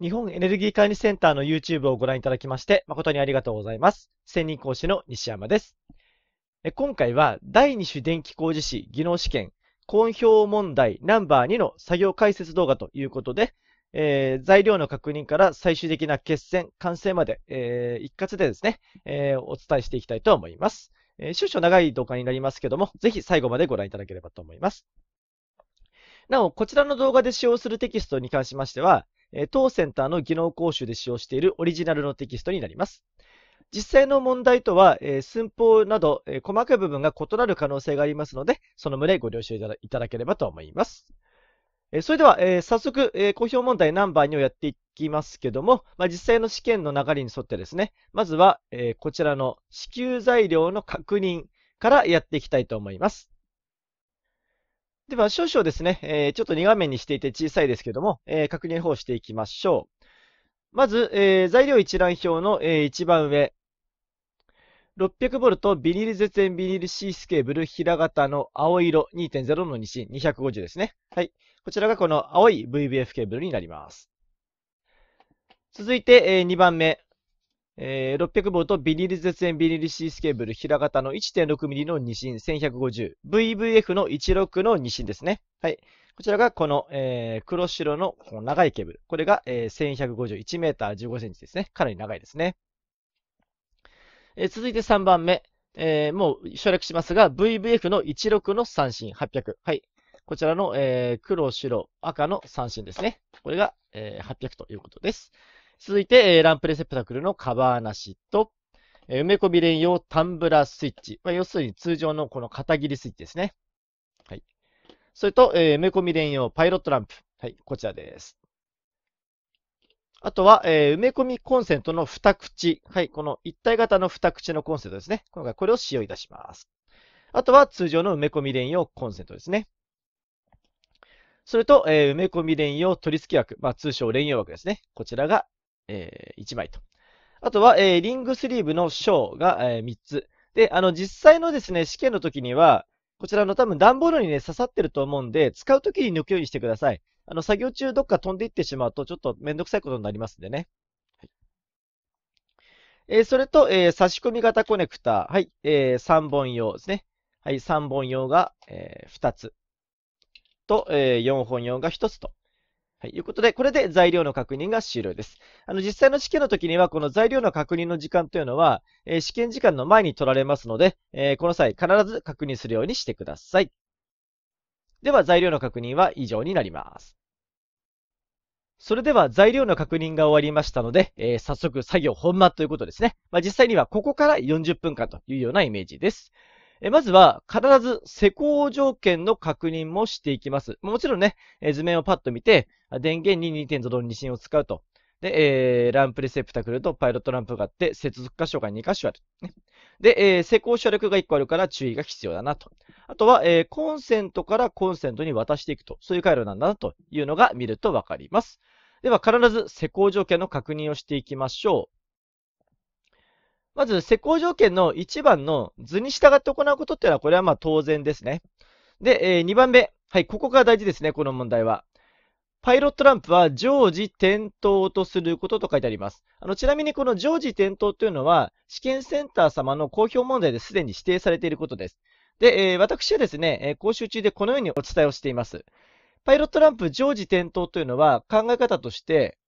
日本エネルギー管理センターの YouTube をご覧いただきまして誠にありがとうございます。専任講師の西山です。今回は第2種電気工事士技能試験公表問題ナンバー2の作業解説動画ということで、えー、材料の確認から最終的な決戦、完成まで、えー、一括でですね、えー、お伝えしていきたいと思います。え少々長い動画になりますけども、ぜひ最後までご覧いただければと思います。なお、こちらの動画で使用するテキストに関しましては、え当センターの技能講習で使用しているオリジナルのテキストになります。実際の問題とは、え寸法など、え細かい部分が異なる可能性がありますので、その旨ご了承いただければと思います。えそれでは、え早速、え公表問題ナンバー2をやっていきますけども、まあ、実際の試験の流れに沿ってですね、まずは、えこちらの支給材料の確認からやっていきたいと思います。では、少々ですね、えー、ちょっと2画面にしていて小さいですけども、えー、確認方していきましょう。まず、えー、材料一覧表の、えー、一番上。600V ビニール絶縁ビニールシースケーブル平型の青色2.0の西250ですね。はい。こちらがこの青い VBF ケーブルになります。続いて、えー、2番目。えー、600ボルトビニール絶縁ビニールシースケーブル平型の1 6ミリの二芯1150。VVF の16の二芯ですね。はい。こちらがこの、えー、黒白のこの長いケーブル。これが、えー、1150、1ー1 5ンチですね。かなり長いですね。えー、続いて3番目。えー、もう省略しますが、VVF の16の三芯、800。はい。こちらの、えー、黒、白、赤の三芯ですね。これが、えー、800ということです。続いて、ランプレセプタクルのカバーなしと、埋め込み連用タンブラースイッチ。まあ、要するに通常のこの片切りスイッチですね。はい。それと、え埋め込み連用パイロットランプ。はい、こちらです。あとは、え埋め込みコンセントの二口。はい、この一体型の二口のコンセントですね。今回これを使用いたします。あとは通常の埋め込み連用コンセントですね。それと、え埋め込み連用取り付け枠、まあ、通称連用枠ですね。こちらがえー、1枚と。あとは、えー、リングスリーブの章が、えー、3つ。で、あの、実際のですね、試験の時には、こちらの多分段ボールにね、刺さってると思うんで、使う時に抜くようにしてください。あの、作業中どっか飛んでいってしまうと、ちょっとめんどくさいことになりますんでね。はい、えー、それと、えー、差し込み型コネクター。はい、えー、3本用ですね。はい、3本用が、えー、2つ。と、えー、4本用が1つと。はい。ということで、これで材料の確認が終了です。あの、実際の試験の時には、この材料の確認の時間というのは、えー、試験時間の前に取られますので、えー、この際必ず確認するようにしてください。では、材料の確認は以上になります。それでは材料の確認が終わりましたので、えー、早速作業本間ということですね。まあ、実際にはここから40分間というようなイメージです。えまずは、必ず施工条件の確認もしていきます。もちろんね、え図面をパッと見て、電源に2.0の二芯を使うと。で、えー、ランプレセプタクルとパイロットランプがあって、接続箇所が2箇所ある。で、えー、施工車力が1個あるから注意が必要だなと。あとは、えー、コンセントからコンセントに渡していくと。そういう回路なんだなというのが見るとわかります。では、必ず施工条件の確認をしていきましょう。まず、施工条件の1番の図に従って行うことっていうのは、これはまあ当然ですね。で、えー、2番目。はい、ここが大事ですね、この問題は。パイロットランプは常時点灯とすることと書いてあります。あのちなみにこの常時点灯というのは、試験センター様の公表問題ですでに指定されていることです。で、えー、私はですね、え講習中でこのようにお伝えをしています。パイロットランプ常時点灯というのは考え方として、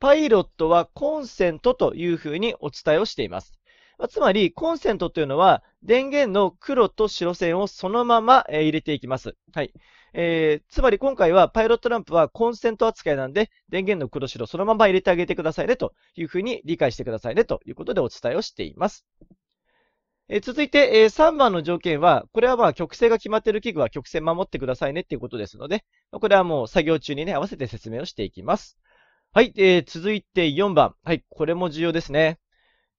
パイロットはコンセントというふうにお伝えをしています。まつまり、コンセントというのは電源の黒と白線をそのまま入れていきます。はい。えー、つまり今回はパイロットランプはコンセント扱いなんで、電源の黒白そのまま入れてあげてくださいねというふうに理解してくださいねということでお伝えをしています。え続いて、え3番の条件は、これはまあ曲線が決まっている器具は曲線守ってくださいねっていうことですので、これはもう作業中にね、合わせて説明をしていきます。はい、えー、続いて4番。はい、これも重要ですね。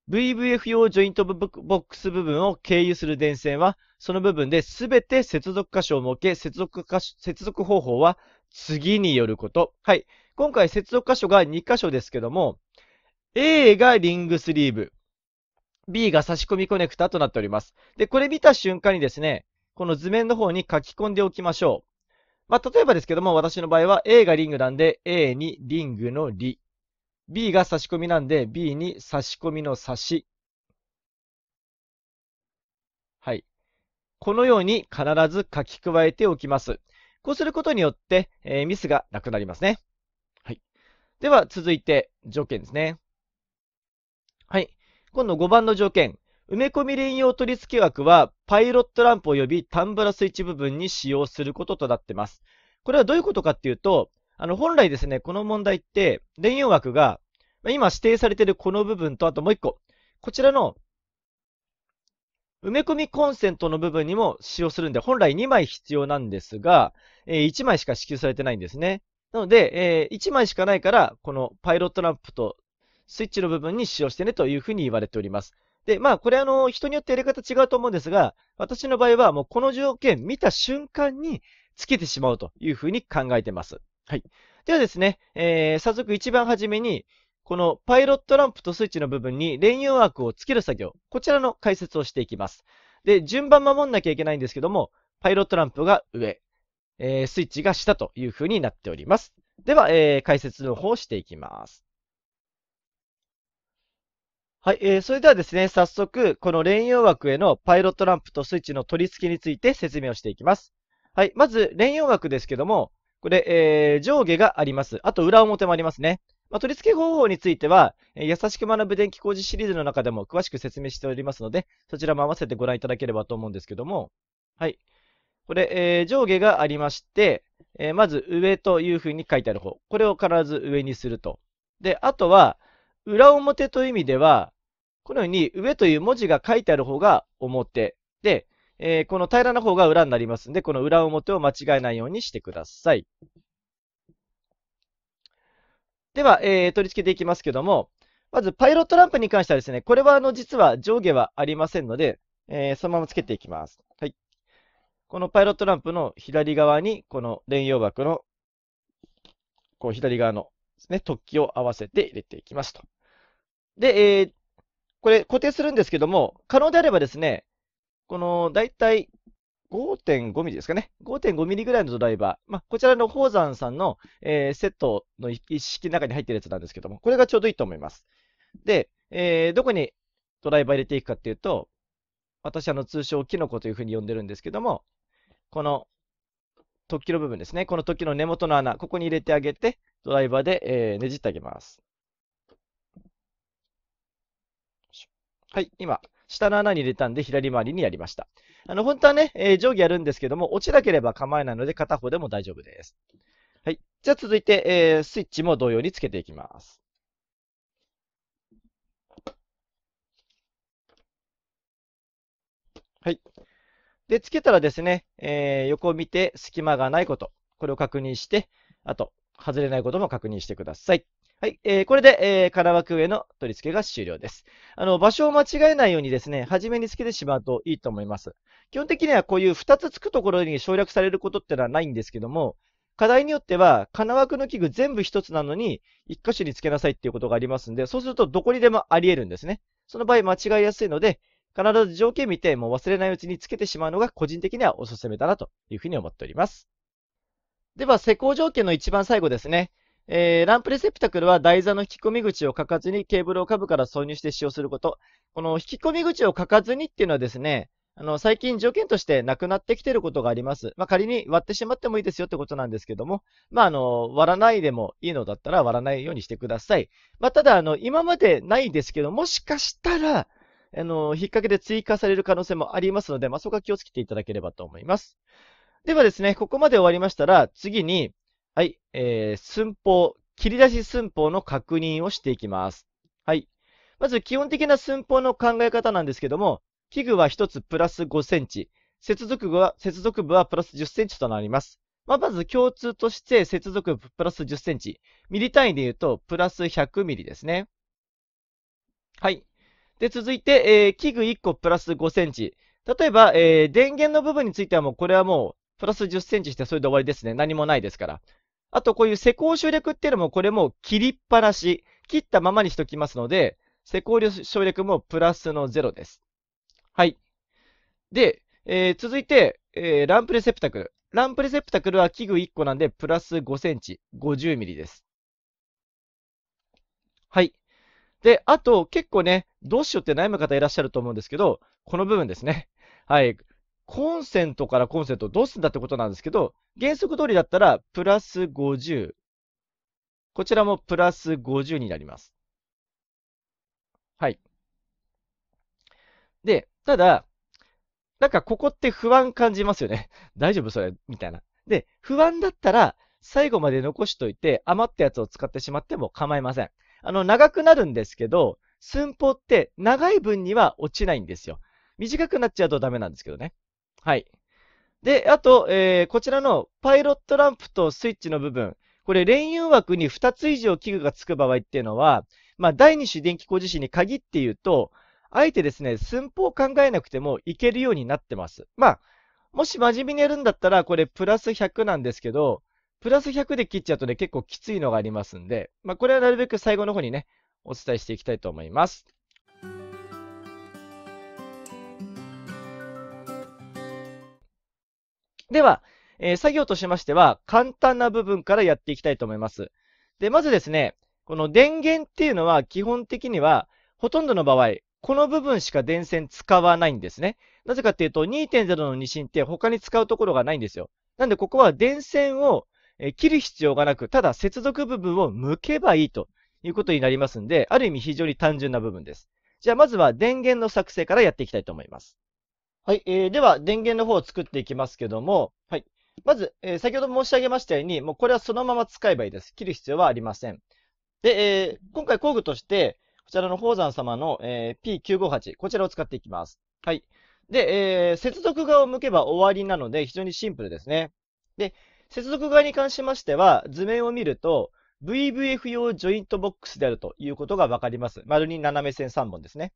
VVF 用ジョイントボックス部分を経由する電線は、その部分で全て接続箇所を設け、接続箇所、接続方法は次によること。はい。今回接続箇所が2箇所ですけども、A がリングスリーブ、B が差し込みコネクタとなっております。で、これ見た瞬間にですね、この図面の方に書き込んでおきましょう。まあ、例えばですけども、私の場合は A がリングなんで、A にリングのリ。B が差し込みなんで、B に差し込みの差し。はい。このように必ず書き加えておきます。こうすることによって、えー、ミスがなくなりますね。はい。では、続いて、条件ですね。はい。今度5番の条件。埋め込み連用取付枠は、パイロットランプ及びタンブラスイッチ部分に使用することとなってます。これはどういうことかっていうと、あの、本来ですね、この問題って、電容枠が、今指定されているこの部分と、あともう一個、こちらの埋め込みコンセントの部分にも使用するんで、本来2枚必要なんですが、え1枚しか支給されてないんですね。なので、え1枚しかないから、このパイロットランプとスイッチの部分に使用してねというふうに言われております。で、まあ、これあの、人によってやり方違うと思うんですが、私の場合はもうこの条件見た瞬間につけてしまうというふうに考えてます。はい。ではですね、えー、早速一番初めに、このパイロットランプとスイッチの部分に連誘枠をつける作業、こちらの解説をしていきます。で、順番守んなきゃいけないんですけども、パイロットランプが上、えー、スイッチが下という風になっております。では、えー、解説の方をしていきます。はい、えー、それではですね、早速、この連用枠へのパイロットランプとスイッチの取り付けについて説明をしていきます。はい、まず、連用枠ですけども、これ、えー、上下があります。あと裏表もありますね。まあ、取り付け方法については、えー、優しく学ぶ電気工事シリーズの中でも詳しく説明しておりますので、そちらも合わせてご覧いただければと思うんですけども、はい。これ、えー、上下がありまして、えー、まず上というふうに書いてある方。これを必ず上にすると。で、あとは、裏表という意味では、このように上という文字が書いてある方が表。で、えー、この平らな方が裏になりますんで、この裏表を間違えないようにしてください。では、えー、取り付けていきますけども、まずパイロットランプに関してはですね、これはあの実は上下はありませんので、えー、そのままつけていきます。はい。このパイロットランプの左側に、この連用枠の、こう左側のですね、突起を合わせて入れていきますと。で、えー、これ固定するんですけども、可能であればですね、この、だいたい5.5ミリですかね。5.5ミリぐらいのドライバー。まあ、こちらの宝山さんの、えー、セットの一式の中に入ってるやつなんですけども、これがちょうどいいと思います。で、えー、どこにドライバー入れていくかっていうと、私あの通称キノコというふうに呼んでるんですけども、この突起の部分ですね。この突起の根元の穴、ここに入れてあげて、ドライバーで、えー、ねじってあげます。はい、今、下の穴に入れたんで左回りにやりました。あの、本当はね、えー、定規やるんですけども、落ちなければ構えないので片方でも大丈夫です。はい。じゃあ続いて、えー、スイッチも同様につけていきます。はい。で、つけたらですね、えー、横を見て隙間がないこと、これを確認して、あと、外れないことも確認してください。はい、えー、これで、えー、金枠上の取り付けが終了です。あの、場所を間違えないようにですね、初めにつけてしまうといいと思います。基本的にはこういう2つつくところに省略されることってのはないんですけども、課題によっては、金枠の器具全部1つなのに、1箇所につけなさいっていうことがありますんで、そうするとどこにでもあり得るんですね。その場合間違いやすいので、必ず条件見て、もう忘れないうちにつけてしまうのが個人的にはおすすめだなというふうに思っております。では、施工条件の一番最後ですね。えー、ランプレセプタクルは台座の引き込み口を書かずにケーブルを下部から挿入して使用すること。この引き込み口を書かずにっていうのはですね、あの、最近条件としてなくなってきてることがあります。まあ、仮に割ってしまってもいいですよってことなんですけども、まあ、あの、割らないでもいいのだったら割らないようにしてください。まあ、ただ、あの、今までないですけど、もしかしたら、あの、引っ掛けで追加される可能性もありますので、まあ、そこは気をつけていただければと思います。ではですね、ここまで終わりましたら、次に、はい、えー、寸法、切り出し寸法の確認をしていきます。はい。まず基本的な寸法の考え方なんですけども、器具は1つプラス5センチ、接続部は、接続部はプラス10センチとなります。まあ、まず共通として接続部プラス10センチ。ミリ単位で言うとプラス100ミリですね。はい。で、続いて、えー、器具1個プラス5センチ。例えば、えー、電源の部分についてはもうこれはもうプラス10センチしてそれで終わりですね。何もないですから。あとこういう施工省略っていうのもこれも切りっぱなし、切ったままにしときますので、施工省略もプラスの0です。はい。で、えー、続いて、えー、ランプレセプタクル。ランプレセプタクルは器具1個なんで、プラス5センチ、50ミリです。はい。で、あと結構ね、どうしようって悩む方いらっしゃると思うんですけど、この部分ですね。はい。コンセントからコンセントどうすんだってことなんですけど、原則通りだったら、プラス50。こちらもプラス50になります。はい。で、ただ、なんかここって不安感じますよね。大丈夫それみたいな。で、不安だったら、最後まで残しといて、余ったやつを使ってしまっても構いません。あの、長くなるんですけど、寸法って長い分には落ちないんですよ。短くなっちゃうとダメなんですけどね。はい。で、あと、えー、こちらのパイロットランプとスイッチの部分、これ、連誘枠に2つ以上器具がつく場合っていうのは、まあ、第2種電気工事士に限って言うと、あえてですね、寸法を考えなくてもいけるようになってます。まあ、もし真面目にやるんだったら、これプラス100なんですけど、プラス100で切っちゃうとね、結構きついのがありますんで、まあ、これはなるべく最後の方にね、お伝えしていきたいと思います。では、えー、作業としましては、簡単な部分からやっていきたいと思います。で、まずですね、この電源っていうのは基本的には、ほとんどの場合、この部分しか電線使わないんですね。なぜかっていうと、2.0の2芯って他に使うところがないんですよ。なんで、ここは電線を切る必要がなく、ただ接続部分を向けばいいということになりますんで、ある意味非常に単純な部分です。じゃあ、まずは電源の作成からやっていきたいと思います。はい、えー、では電源の方を作っていきますけども、はい、まず、えー、先ほど申し上げましたように、もうこれはそのまま使えばいいです。切る必要はありません。で、えー、今回工具として、こちらの宝山様の、えー、P958、こちらを使っていきます。はい。で、えー、接続側を向けば終わりなので、非常にシンプルですね。で、接続側に関しましては、図面を見ると、VVF 用ジョイントボックスであるということがわかります。丸に斜め線3本ですね。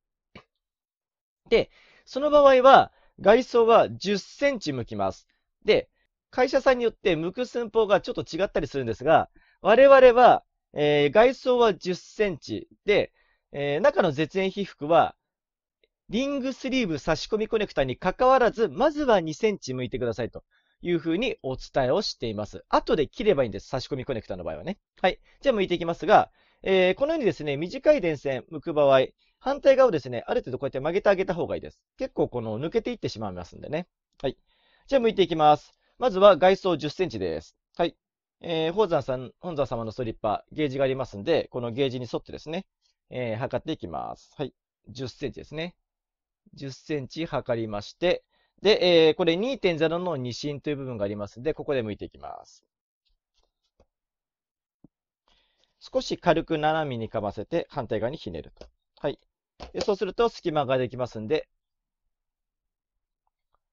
で、その場合は、外装は10センチ向きます。で、会社さんによって向く寸法がちょっと違ったりするんですが、我々は、えー、外装は10センチで、えー、中の絶縁被覆は、リングスリーブ差し込みコネクタに関わらず、まずは2センチ向いてくださいというふうにお伝えをしています。後で切ればいいんです。差し込みコネクタの場合はね。はい。じゃあ向いていきますが、えー、このようにですね、短い電線向く場合、反対側をですね、ある程度こうやって曲げてあげた方がいいです。結構この抜けていってしまいますんでね。はい。じゃあ向いていきます。まずは外装10センチです。はい。えー、宝山さん、本山様のスリッパ、ゲージがありますんで、このゲージに沿ってですね、えー、測っていきます。はい。10センチですね。10センチ測りまして、で、えー、これ2.0の二芯という部分がありますんで、ここで向いていきます。少し軽く斜めにかませて反対側にひねると。はい。でそうすると隙間ができますんで、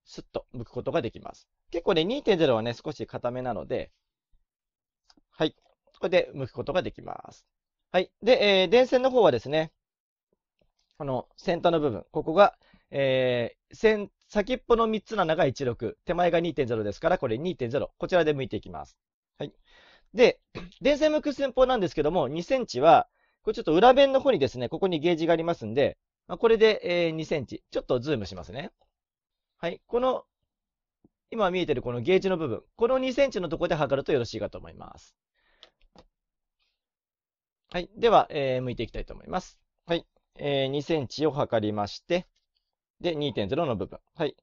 スッと剥くことができます。結構ね、2.0はね、少し固めなので、はい。これで剥くことができます。はい。で、えー、電線の方はですね、この先端の部分、ここが、えー、先、先っぽの3つの穴が16、手前が2.0ですから、これ2.0、こちらで剥いていきます。はい。で、電線剥く寸法なんですけども、2センチは、これちょっと裏弁の方にですね、ここにゲージがありますんで、まあ、これで、え2センチ。ちょっとズームしますね。はい。この、今見えてるこのゲージの部分。この2センチのところで測るとよろしいかと思います。はい。では、えー、向いていきたいと思います。はい。えー、2センチを測りまして、で、2.0の部分。はい。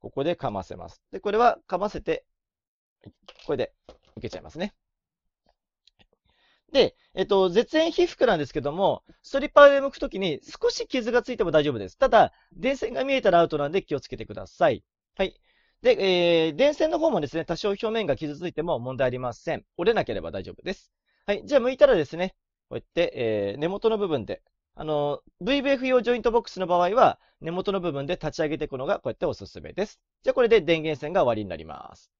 ここで噛ませます。で、これは噛ませて、これで受けちゃいますね。で、えっと、絶縁被覆なんですけども、ストリッパーで剥くときに少し傷がついても大丈夫です。ただ、電線が見えたらアウトなんで気をつけてください。はい。で、えー、電線の方もですね、多少表面が傷ついても問題ありません。折れなければ大丈夫です。はい。じゃあ、剥いたらですね、こうやって、えー、根元の部分で、あの、VBF 用ジョイントボックスの場合は、根元の部分で立ち上げていくのが、こうやっておすすめです。じゃあ、これで電源線が終わりになります。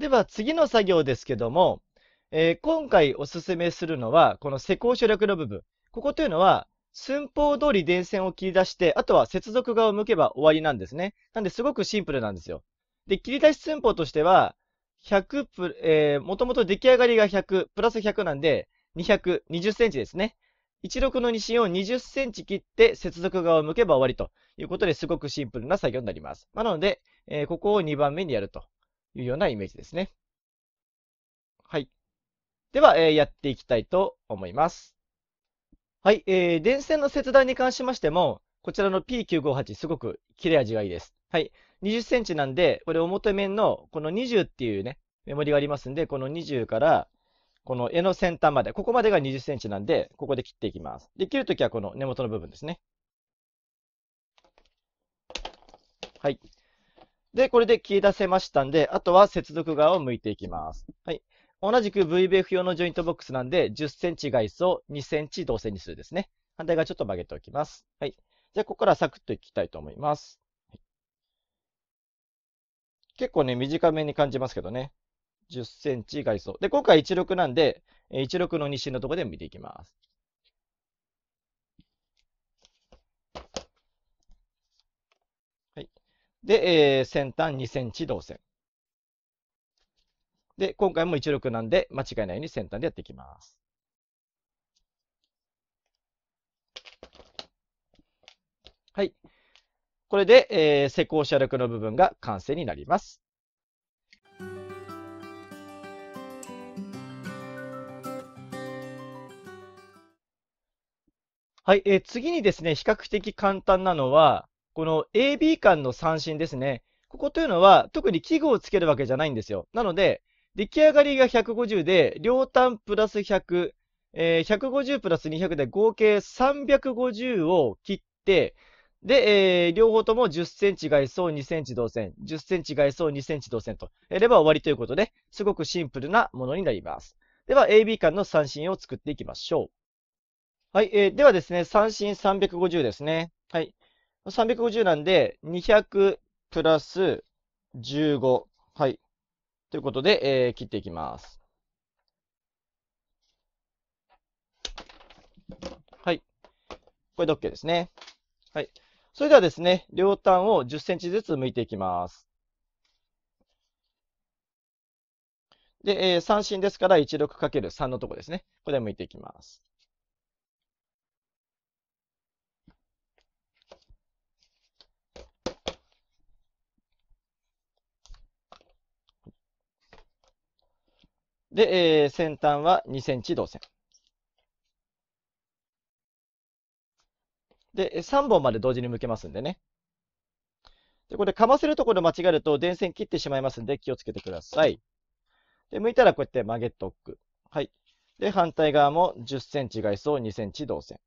では次の作業ですけども、えー、今回お勧めするのは、この施工省略の部分。ここというのは、寸法通り電線を切り出して、あとは接続側を向けば終わりなんですね。なんですごくシンプルなんですよ。で、切り出し寸法としては、100プ、えー、もともと出来上がりが100、プラス100なんで、200、20センチですね。16の西を20センチ切って接続側を向けば終わりということですごくシンプルな作業になります。まあ、なので、えー、ここを2番目にやるというようなイメージですね。はい。では、えー、やっていきたいと思います。はい、えー、電線の切断に関しましても、こちらの P958 すごく切れ味がいいです。はい。20センチなんで、これ表面のこの20っていうね、メモリがありますんで、この20からこの柄の先端まで、ここまでが20センチなんで、ここで切っていきます。で、切るときはこの根元の部分ですね。はい。で、これで切り出せましたんで、あとは接続側を向いていきます。はい。同じく VBF 用のジョイントボックスなんで、10センチ外装、2センチ同線にするですね。反対側ちょっと曲げておきます。はい。じゃあ、ここからサクッといきたいと思います。はい、結構ね、短めに感じますけどね。10センチ外装。で、今回16なんで、16の2芯のところで見ていきます。で、えー、先端2センチ導線。で、今回も16なんで、間違いないように先端でやっていきます。はい。これで、えー、施工車力の部分が完成になります。はい、えー、次にですね、比較的簡単なのは、この AB 間の三振ですね。ここというのは特に器具をつけるわけじゃないんですよ。なので、出来上がりが150で、両端プラス100、えー、150プラス200で合計350を切って、で、えー、両方とも10センチ外装2センチ導線、10センチ外装2センチ導線とやれば終わりということで、すごくシンプルなものになります。では、AB 間の三振を作っていきましょう。はい、えー、ではですね、三振350ですね。はい。350なんで、200プラス15。はい。ということで、えー、切っていきます。はい。これで OK ですね。はい。それではですね、両端を10センチずつ剥いていきます。で、えー、三振ですから 16×3 のとこですね。これで剥いていきます。で、えー、先端は2センチ導線。で、3本まで同時に向けますんでね。で、これ、かませるところ間違えると電線切ってしまいますんで気をつけてください。で、向いたらこうやって曲げておく。はい。で、反対側も10センチ外装2センチ導線。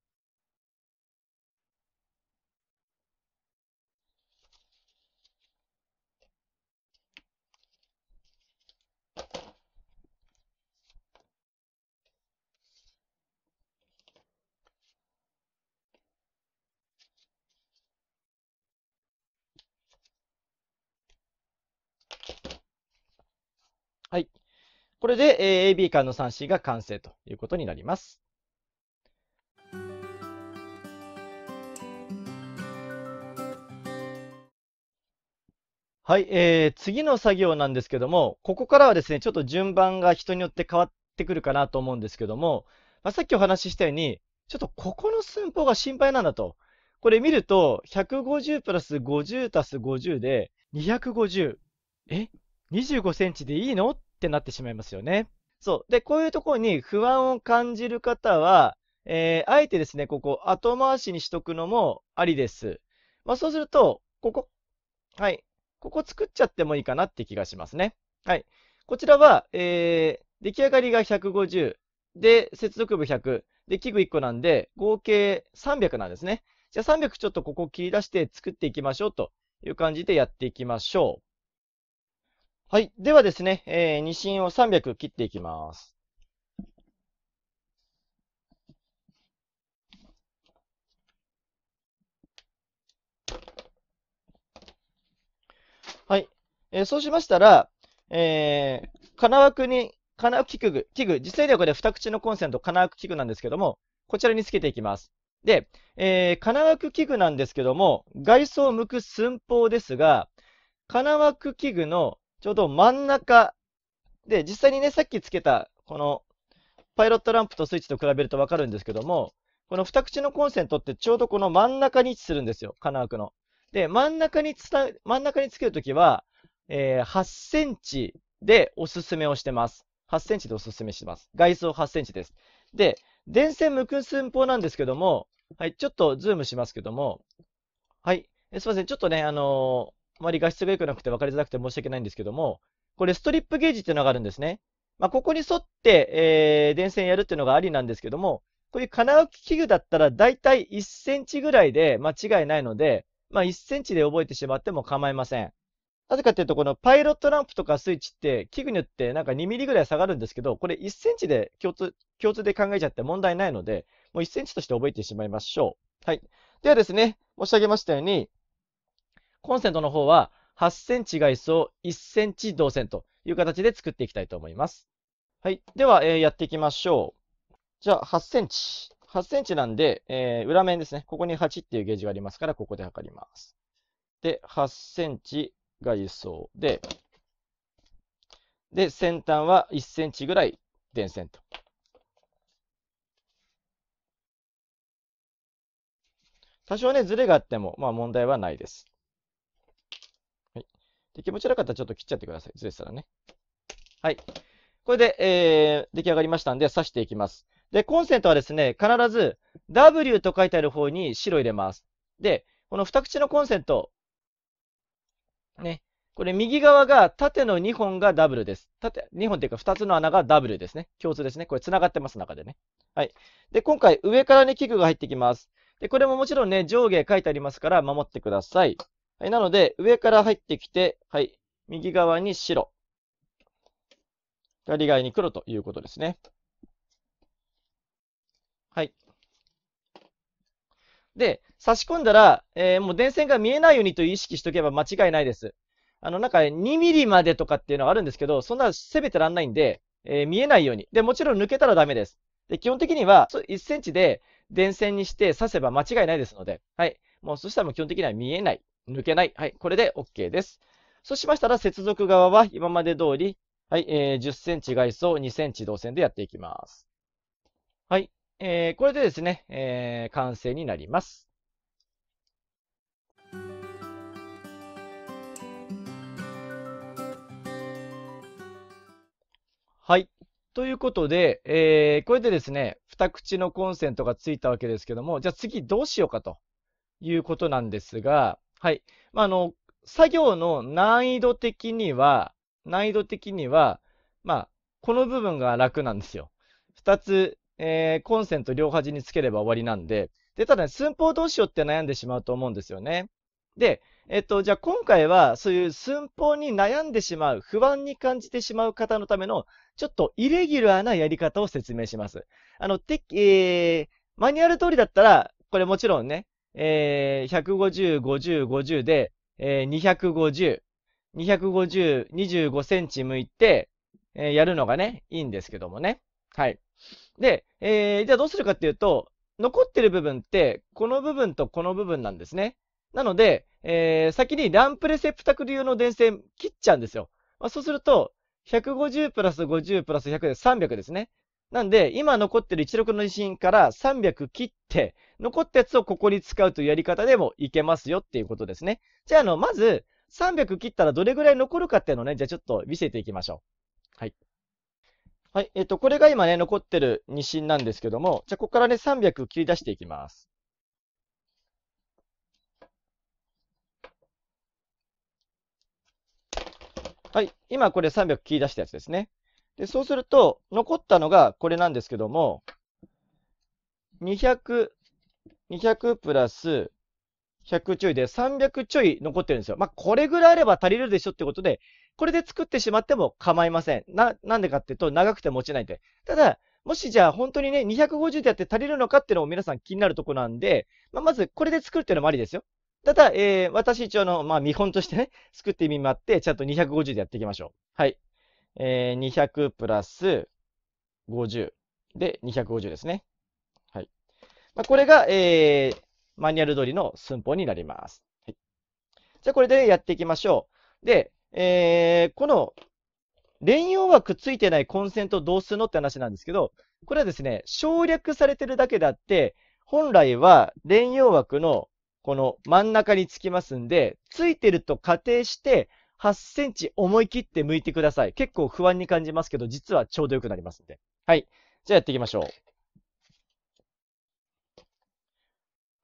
これで、え AB かの 3C が完成ということになります。はい、えー、次の作業なんですけども、ここからはですね、ちょっと順番が人によって変わってくるかなと思うんですけども、まあ、さっきお話ししたように、ちょっとここの寸法が心配なんだと。これ見ると、150プラス50足す50で、250。え ?25 センチでいいのっってなってしまいますよね。そう。で、こういうところに不安を感じる方は、えー、あえてですね、ここ後回しにしとくのもありです。まあ、そうすると、ここ、はい。ここ作っちゃってもいいかなって気がしますね。はい。こちらは、えー、出来上がりが150。で、接続部100。で、器具1個なんで、合計300なんですね。じゃあ300ちょっとここ切り出して作っていきましょうという感じでやっていきましょう。はい。ではですね、えー、二芯を300切っていきます。はい。えー、そうしましたら、えー、金枠に、金枠器具、器具、実際ではこれ二口のコンセント、金枠器具なんですけども、こちらにつけていきます。で、えー、金枠器具なんですけども、外装を向く寸法ですが、金枠器具のちょうど真ん中で、実際にね、さっきつけた、この、パイロットランプとスイッチと比べるとわかるんですけども、この2口のコンセントってちょうどこの真ん中に位置するんですよ、金枠の。で、真ん中につた、真ん中につけるときは、えー、8センチでおすすめをしてます。8センチでおすすめします。外装8センチです。で、電線無寸法なんですけども、はい、ちょっとズームしますけども、はい、えすいません、ちょっとね、あのーまり画質が良くなくて分かりづらくて申し訳ないんですけども、これストリップゲージっていうのがあるんですね。まあ、ここに沿って、えー、電線やるっていうのがありなんですけども、こういう金置き器具だったら大体1センチぐらいで間違いないので、まあ、1センチで覚えてしまっても構いません。なぜかっていうと、このパイロットランプとかスイッチって器具によってなんか2ミリぐらい下がるんですけど、これ1センチで共通共通で考えちゃって問題ないので、もう1センチとして覚えてしまいましょう。はい。ではですね、申し上げましたように、コンセントの方は8センチ外装1センチ導線という形で作っていきたいと思います。はい。では、えー、やっていきましょう。じゃあ、8センチ。8センチなんで、えー、裏面ですね。ここに8っていうゲージがありますから、ここで測ります。で、8センチ外装で、で、先端は1センチぐらい電線と。多少ね、ズレがあっても、まあ問題はないです。で気持ち悪かったらちょっと切っちゃってください。ずれてたらね。はい。これで、えー、出来上がりましたんで、刺していきます。で、コンセントはですね、必ず W と書いてある方に白入れます。で、この2口のコンセント、ね、これ右側が縦の2本がダブルです。縦、2本というか2つの穴がダブルですね。共通ですね。これ繋がってます、中でね。はい。で、今回上からね、器具が入ってきます。で、これももちろんね、上下書いてありますから守ってください。はい、なので、上から入ってきて、はい、右側に白、左側に黒ということですね。はい。で、差し込んだら、えー、もう電線が見えないようにという意識しとけば間違いないです。あの、なんか2ミリまでとかっていうのはあるんですけど、そんな攻めてらんないんで、えー、見えないように。で、もちろん抜けたらダメです。で、基本的には1センチで電線にして刺せば間違いないですので、はい。もうそしたらもう基本的には見えない抜けない。はい、これで OK です。そうしましたら、接続側は今まで通り、はい、えー、10センチ外装、2センチ動線でやっていきます。はい、えー、これでですね、えー、完成になります。はい。ということで、えー、これでですね、二口のコンセントがついたわけですけども、じゃあ次どうしようかということなんですが、はい。まあ、あの、作業の難易度的には、難易度的には、まあ、この部分が楽なんですよ。2つ、えー、コンセント両端につければ終わりなんで、で、ただね、寸法どうしようって悩んでしまうと思うんですよね。で、えっと、じゃあ今回はそういう寸法に悩んでしまう、不安に感じてしまう方のための、ちょっとイレギュラーなやり方を説明します。あの、て、えー、マニュアル通りだったら、これもちろんね、えー、150、50、50で、えー、250、250、25センチ向いて、えー、やるのがね、いいんですけどもね。はい。で、えー、じゃあどうするかっていうと、残ってる部分って、この部分とこの部分なんですね。なので、えー、先にランプレセプタクル用の電線切っちゃうんですよ。まあ、そうすると、150プラス50プラス100で300ですね。なんで、今残ってる16の地震から300切って、残ったやつをここに使うというやり方でもいけますよっていうことですね。じゃあ、あの、まず、300切ったらどれぐらい残るかっていうのをね、じゃあちょっと見せていきましょう。はい。はい。えっ、と、これが今ね、残ってる二芯なんですけども、じゃあ、ここからね、300切り出していきます。はい。今これ300切り出したやつですね。で、そうすると、残ったのがこれなんですけども、200、200プラス100ちょいで300ちょい残ってるんですよ。まあ、これぐらいあれば足りるでしょってことで、これで作ってしまっても構いません。な、なんでかっていうと、長くて持ちないんで。ただ、もしじゃあ本当にね、250でやって足りるのかっていうのも皆さん気になるとこなんで、まあ、まずこれで作るっていうのもありですよ。ただ、えー、私一応の、まあ、見本としてね、作ってみまって、ちゃんと250でやっていきましょう。はい。えー、200プラス50で250ですね。はい。まあ、これが、えー、マニュアル通りの寸法になります。はい、じゃあ、これでやっていきましょう。で、えー、この、連用枠ついてないコンセントどうするのって話なんですけど、これはですね、省略されてるだけであって、本来は連用枠のこの真ん中につきますんで、ついてると仮定して、8センチ思い切って剥いてください。結構不安に感じますけど、実はちょうどよくなりますんで。はい。じゃあやっていきましょう。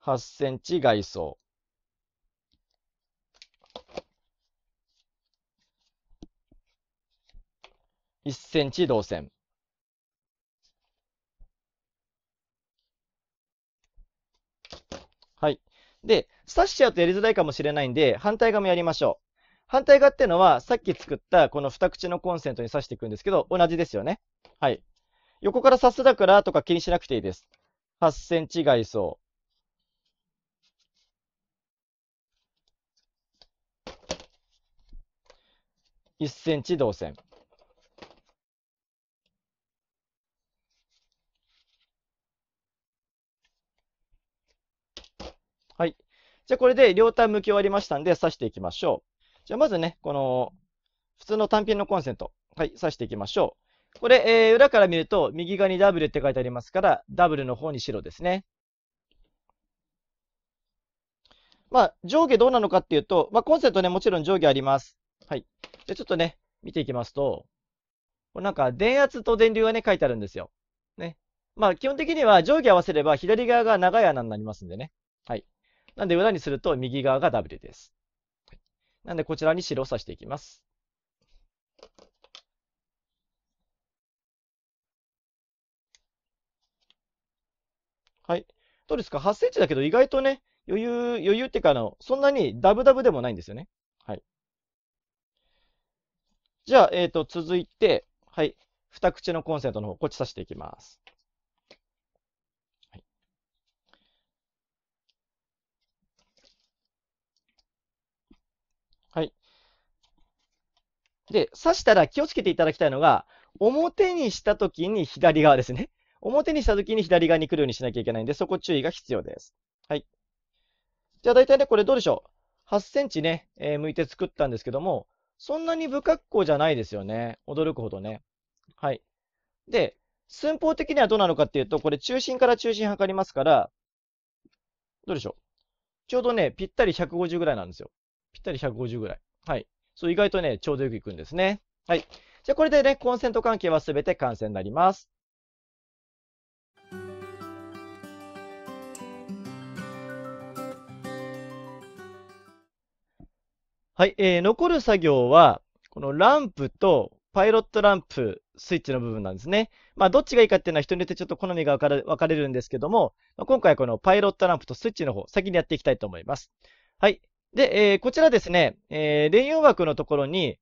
8センチ外装。1センチ導線。はい。で、刺しちゃうとやりづらいかもしれないんで、反対側もやりましょう。反対側っていうのは、さっき作ったこの二口のコンセントに挿していくんですけど、同じですよね。はい。横から刺すだからとか気にしなくていいです。8センチ外装。1センチ導線。はい。じゃあこれで両端向き終わりましたんで刺していきましょう。じゃあまずね、この普通の単品のコンセント、はい、挿していきましょう。これ、えー、裏から見ると、右側にダブルって書いてありますから、ダブルの方に白ですね。まあ、上下どうなのかっていうと、まあ、コンセントね、もちろん上下あります。はい。で、ちょっとね、見ていきますと、これなんか、電圧と電流がね、書いてあるんですよ。ね。まあ、基本的には上下合わせれば、左側が長い穴になりますんでね。はい。なんで、裏にすると、右側が W です。なんでこちらに白を刺していきます。はい。どうですか ?8 センチだけど意外とね、余裕、余裕っていうかあの、そんなにダブダブでもないんですよね。はい。じゃあ、えっ、ー、と、続いて、はい。二口のコンセントの方、こっち刺していきます。はい。で、刺したら気をつけていただきたいのが、表にしたときに左側ですね。表にしたときに左側に来るようにしなきゃいけないんで、そこ注意が必要です。はい。じゃあ大体ね、これどうでしょう ?8 センチね、えー、向いて作ったんですけども、そんなに不格好じゃないですよね。驚くほどね。はい。で、寸法的にはどうなのかっていうと、これ中心から中心測りますから、どうでしょうちょうどね、ぴったり150ぐらいなんですよ。ぴったり150ぐらい。はい。そう、意外とね、ちょうどよくいくんですね。はい。じゃあ、これでね、コンセント関係はすべて完成になります。はい、えー、残る作業は、このランプとパイロットランプスイッチの部分なんですね。まあ、どっちがいいかっていうのは人によってちょっと好みが分かれるんですけども、今回このパイロットランプとスイッチの方、先にやっていきたいと思います。はい。で、えー、こちらですね、えー、電用枠のところに、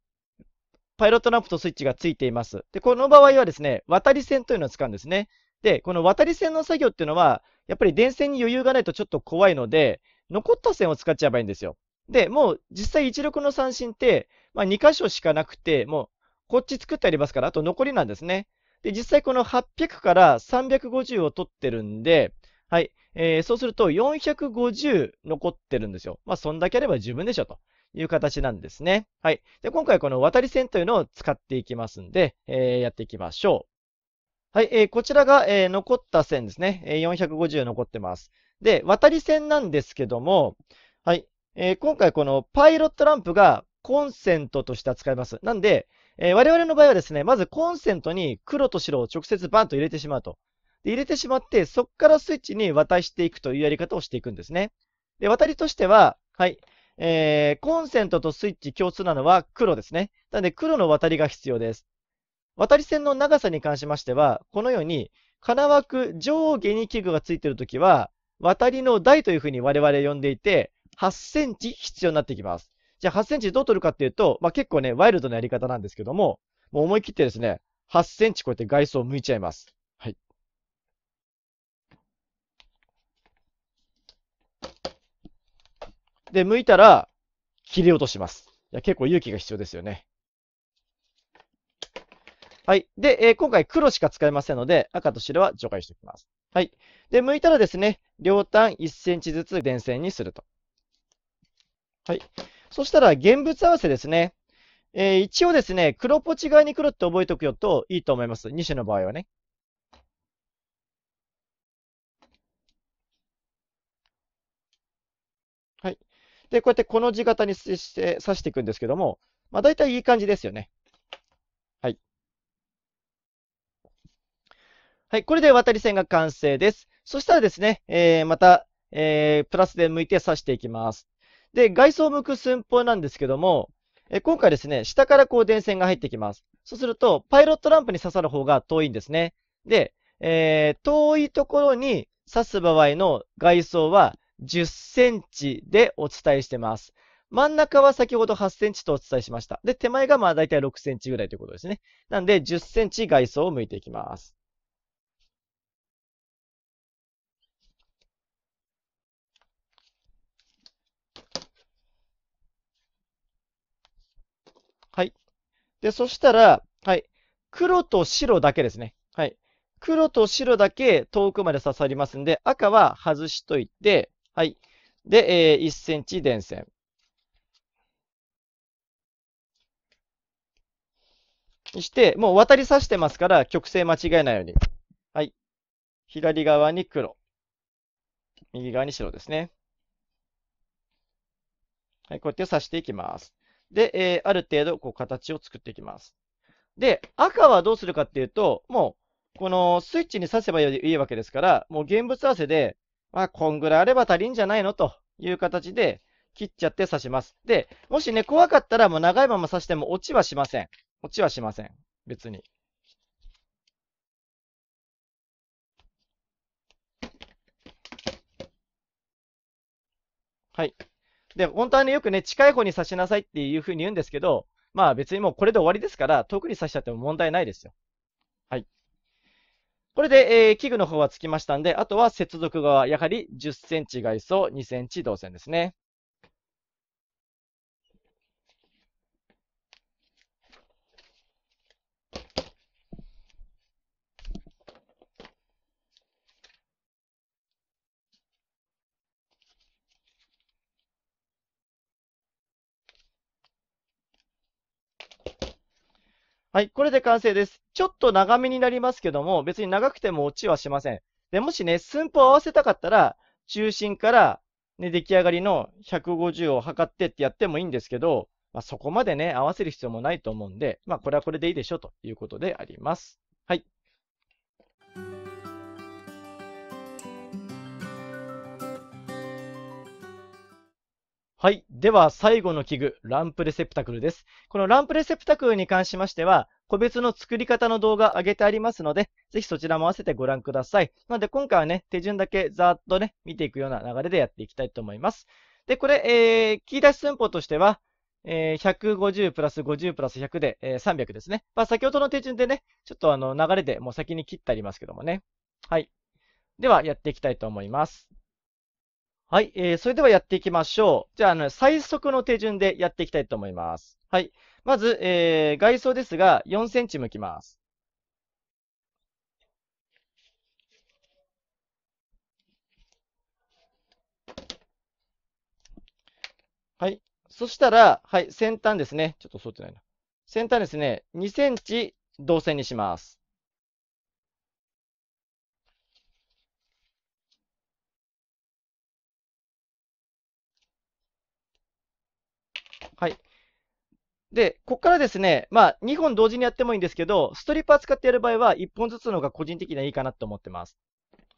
パイロットランプとスイッチがついています。で、この場合はですね、渡り線というのを使うんですね。で、この渡り線の作業っていうのは、やっぱり電線に余裕がないとちょっと怖いので、残った線を使っちゃえばいいんですよ。で、もう実際一6の三振って、まあ、2箇所しかなくて、もうこっち作ってありますから、あと残りなんですね。で、実際この800から350を取ってるんで、はい。えー、そうすると450残ってるんですよ。まあ、そんだけあれば十分でしょという形なんですね。はい。で、今回この渡り線というのを使っていきますんで、えー、やっていきましょう。はい、えー、こちらが、えー、残った線ですね。え450残ってます。で、渡り線なんですけども、はい、え今回このパイロットランプがコンセントとして扱います。なんで、え我々の場合はですね、まずコンセントに黒と白を直接バンと入れてしまうと。で入れてしまって、そこからスイッチに渡していくというやり方をしていくんですね。で、渡りとしては、はい、えー、コンセントとスイッチ共通なのは黒ですね。なので黒の渡りが必要です。渡り線の長さに関しましては、このように、金枠上下に器具がついているときは、渡りの台というふうに我々呼んでいて、8センチ必要になってきます。じゃあ8センチどう取るかっていうと、まあ、結構ね、ワイルドなやり方なんですけども、もう思い切ってですね、8センチこうやって外装を向いちゃいます。で、剥いたら、切り落とします。いや、結構勇気が必要ですよね。はい。で、えー、今回黒しか使えませんので、赤と白は除外しておきます。はい。で、剥いたらですね、両端1センチずつ電線にすると。はい。そしたら、現物合わせですね。えー、一応ですね、黒ポチ側に黒って覚えておくよといいと思います。2種の場合はね。で、こうやってこの字型にして刺していくんですけども、まあ、大体いい感じですよね。はい。はい、これで渡り線が完成です。そしたらですね、えー、また、えー、プラスで向いて刺していきます。で、外装を向く寸法なんですけども、えー、今回ですね、下からこう電線が入ってきます。そうすると、パイロットランプに刺さる方が遠いんですね。で、えー、遠いところに刺す場合の外装は、10センチでお伝えしてます。真ん中は先ほど8センチとお伝えしました。で、手前がまあ大体6センチぐらいということですね。なんで10センチ外装を向いていきます。はい。で、そしたら、はい。黒と白だけですね。はい。黒と白だけ遠くまで刺さりますんで、赤は外しといて、はい。で、えー、1センチ電線。にして、もう渡りさしてますから、曲線間違えないように。はい。左側に黒。右側に白ですね。はい、こうやって刺していきます。で、えー、ある程度、こう、形を作っていきます。で、赤はどうするかっていうと、もう、このスイッチに刺せばいいわけですから、もう現物合わせで、まあ、こんぐらいあれば足りんじゃないのという形で切っちゃって刺します。で、もしね、怖かったらもう長いまま刺しても落ちはしません。落ちはしません。別に。はい。で、本当はね、よくね、近い方に刺しなさいっていうふうに言うんですけど、まあ別にもうこれで終わりですから、遠くに刺しちゃっても問題ないですよ。はい。これで、えー、器具の方はつきましたんで、あとは接続側、やはり1 0センチ外装、2センチ動線ですね。はい、これで完成です。ちょっと長めになりますけども、別に長くても落ちはしません。で、もしね、寸法を合わせたかったら、中心から、ね、出来上がりの150を測ってってやってもいいんですけど、まあ、そこまでね、合わせる必要もないと思うんで、まあ、これはこれでいいでしょうということであります。はい。では、最後の器具、ランプレセプタクルです。このランプレセプタクルに関しましては、個別の作り方の動画上げてありますので、ぜひそちらも合わせてご覧ください。なので、今回はね、手順だけざーっとね、見ていくような流れでやっていきたいと思います。で、これ、えー、切り出し寸法としては、えー、150プラス50プラス100で、えー、300ですね。まあ、先ほどの手順でね、ちょっとあの流れでもう先に切ってありますけどもね。はい。では、やっていきたいと思います。はい、えー、それではやっていきましょう。じゃあ、あの、最速の手順でやっていきたいと思います。はい。まず、えー、外装ですが、4センチ向きます。はい。そしたら、はい、先端ですね。ちょっと沿ってないな。先端ですね、2センチ導線にします。はい。で、ここからですね、まあ、2本同時にやってもいいんですけど、ストリッパー使ってやる場合は、1本ずつの方が個人的にはいいかなと思ってます。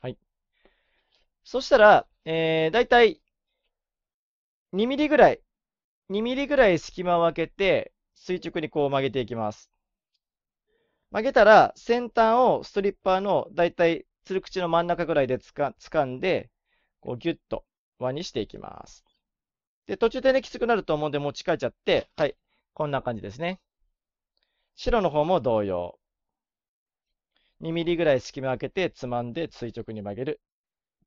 はい。そしたら、えー、だいたい2ミリぐらい、2ミリぐらい隙間を空けて、垂直にこう曲げていきます。曲げたら、先端をストリッパーのだいたいつる口の真ん中ぐらいでつか掴んで、こうギュッと輪にしていきます。で、途中でね、きつくなると思うんで持ち替えちゃって、はい。こんな感じですね。白の方も同様。2ミリぐらい隙間を開けて、つまんで垂直に曲げる。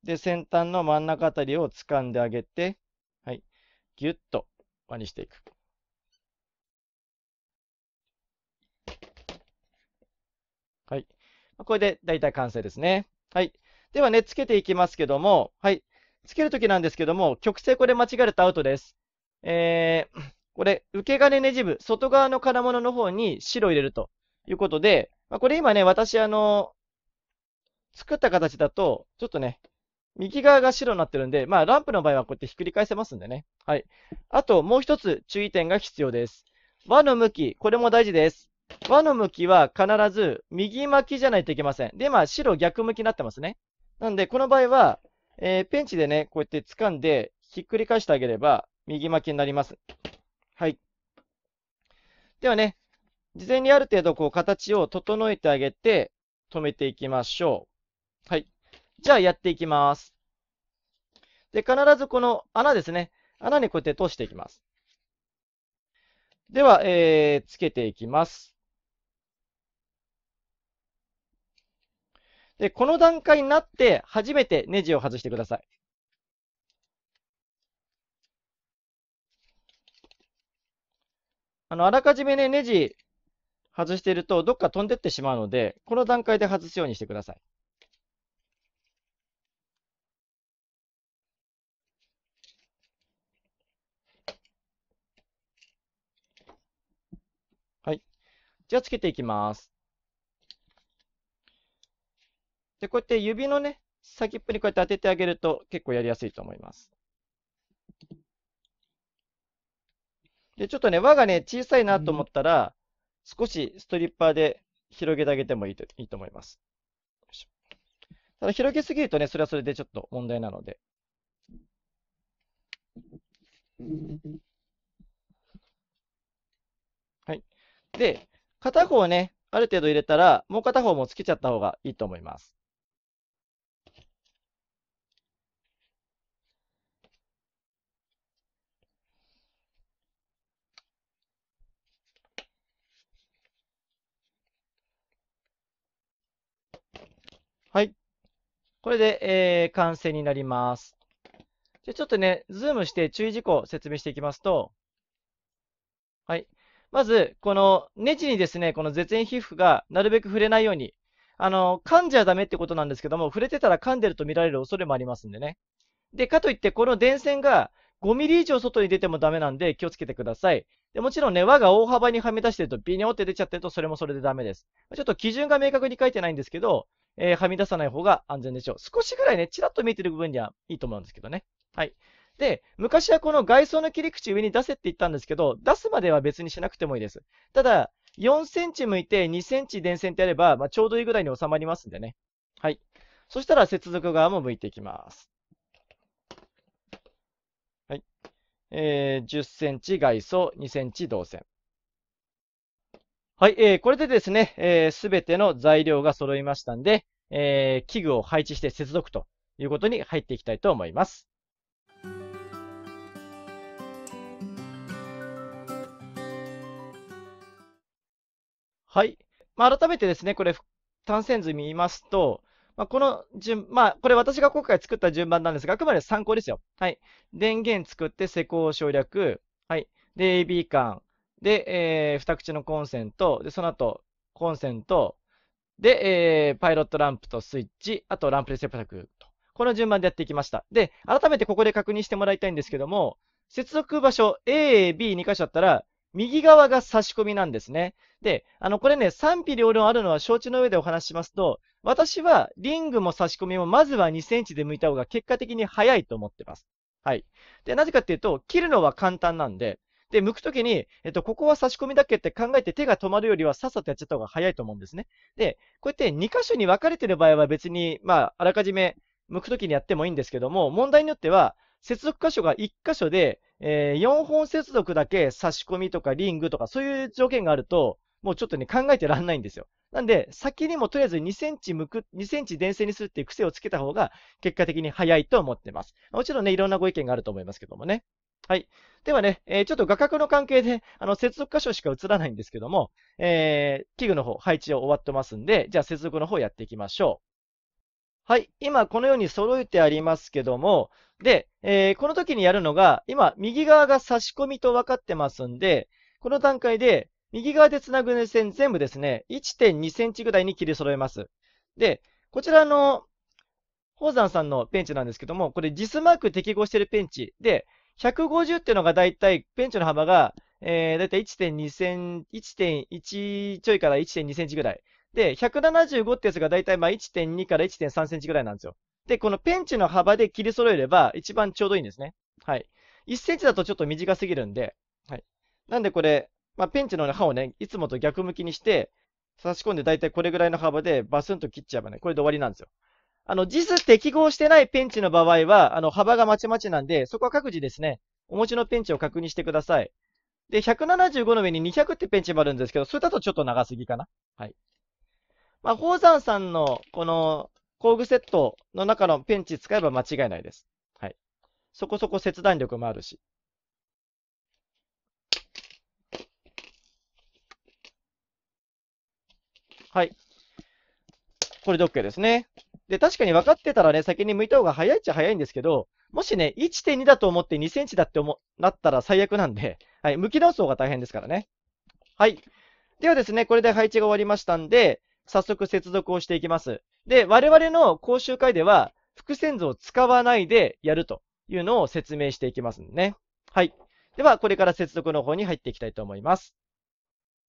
で、先端の真ん中あたりを掴んであげて、はい。ぎゅっと輪にしていく。はい。これで大体完成ですね。はい。ではね、つけていきますけども、はい。つけるときなんですけども、曲線これ間違えるとアウトです。えー、これ、受け金ねじ部、外側の金物の方に白入れるということで、まあ、これ今ね、私あの、作った形だと、ちょっとね、右側が白になってるんで、まあランプの場合はこうやってひっくり返せますんでね。はい。あと、もう一つ注意点が必要です。輪の向き、これも大事です。輪の向きは必ず右巻きじゃないといけません。で、まあ白逆向きになってますね。なんで、この場合は、えー、ペンチでね、こうやって掴んで、ひっくり返してあげれば、右巻きになります。はい。ではね、事前にある程度、こう、形を整えてあげて、止めていきましょう。はい。じゃあ、やっていきます。で、必ずこの穴ですね。穴にこうやって通していきます。では、えー、つけていきます。で、この段階になって初めてネジを外してください。あの、あらかじめね、ネジ外してるとどっか飛んでってしまうので、この段階で外すようにしてください。はい。じゃあ、つけていきます。で、こうやって指のね、先っぽにこうやって当ててあげると結構やりやすいと思います。で、ちょっとね、輪がね、小さいなと思ったら、少しストリッパーで広げてあげてもいいといいと思います。ただ、広げすぎるとね、それはそれでちょっと問題なので。はい。で、片方ね、ある程度入れたら、もう片方もつけちゃった方がいいと思います。はい。これで、えー、完成になります。じゃちょっとね、ズームして注意事項を説明していきますと、はい。まず、このネジにですね、この絶縁皮膚がなるべく触れないように、あの、噛んじゃダメってことなんですけども、触れてたら噛んでると見られる恐れもありますんでね。で、かといって、この電線が5ミリ以上外に出てもダメなんで気をつけてください。でもちろんね、輪が大幅にはみ出してるとビニョって出ちゃってるとそれもそれでダメです。ちょっと基準が明確に書いてないんですけど、えー、はみ出さない方が安全でしょう。少しぐらいね、ちらっと見えてる部分にはいいと思うんですけどね。はい。で、昔はこの外装の切り口上に出せって言ったんですけど、出すまでは別にしなくてもいいです。ただ、4センチ向いて2センチ電線ってやれば、まあ、ちょうどいいぐらいに収まりますんでね。はい。そしたら接続側も向いていきます。はい。えー、10センチ外装、2センチ導線。はい、えー、これでですね、す、えー、べ、ての材料が揃いましたんで、えー、器具を配置して接続ということに入っていきたいと思います。はい。まあ、改めてですね、これ、単線図見ますと、まあ、この順、まあ、これ私が今回作った順番なんですが、あくまで参考ですよ。はい。電源作って施工省略。はい。で、AB 間。で、えー、二口のコンセント、で、その後、コンセント、で、えー、パイロットランプとスイッチ、あとランプレセプタクと。この順番でやっていきました。で、改めてここで確認してもらいたいんですけども、接続場所 A、B、2箇所あったら、右側が差し込みなんですね。で、あの、これね、賛否両論あるのは承知の上でお話ししますと、私はリングも差し込みもまずは2センチで向いた方が結果的に早いと思ってます。はい。で、なぜかっていうと、切るのは簡単なんで、で、剥くときに、えっと、ここは差し込みだっけって考えて手が止まるよりはさっさとやっちゃった方が早いと思うんですね。で、こうやって2箇所に分かれてる場合は別に、まあ、あらかじめ剥くときにやってもいいんですけども、問題によっては、接続箇所が1箇所で、えー、4本接続だけ差し込みとかリングとかそういう条件があると、もうちょっとね、考えてらんないんですよ。なんで、先にもとりあえず2センチ向く、2センチ電線にするっていう癖をつけた方が、結果的に早いと思ってます。もちろんね、いろんなご意見があると思いますけどもね。はい。ではね、えー、ちょっと画角の関係で、あの、接続箇所しか映らないんですけども、えー、器具の方、配置を終わってますんで、じゃあ接続の方やっていきましょう。はい。今、このように揃えてありますけども、で、えー、この時にやるのが、今、右側が差し込みと分かってますんで、この段階で、右側でつなぐ線全部ですね、1.2センチぐらいに切り揃えます。で、こちらの、宝山さんのペンチなんですけども、これ、スマーク適合しているペンチで、150っていうのがだいたいベンチの幅が、えー、だいたい1.2セン、1.1ちょいから1.2センチぐらい。で、175ってやつがだいたいまあ1.2から1.3センチぐらいなんですよ。で、このペンチの幅で切り揃えれば一番ちょうどいいんですね。はい。1センチだとちょっと短すぎるんで、はい。なんでこれ、まあ、ペンチの刃をね、いつもと逆向きにして、差し込んでだいたいこれぐらいの幅でバスンと切っちゃえばね、これで終わりなんですよ。あの、実適合してないペンチの場合は、あの、幅がまちまちなんで、そこは各自ですね、お持ちのペンチを確認してください。で、175の上に200ってペンチもあるんですけど、それだとちょっと長すぎかな。はい。まあ、宝山さんの、この、工具セットの中のペンチ使えば間違いないです。はい。そこそこ切断力もあるし。はい。これで OK ですね。で、確かに分かってたらね、先に向いた方が早いっちゃ早いんですけど、もしね、1.2だと思って2センチだって思、なったら最悪なんで、はい、向き直す方が大変ですからね。はい。ではですね、これで配置が終わりましたんで、早速接続をしていきます。で、我々の講習会では、伏線図を使わないでやるというのを説明していきますね。はい。では、これから接続の方に入っていきたいと思います。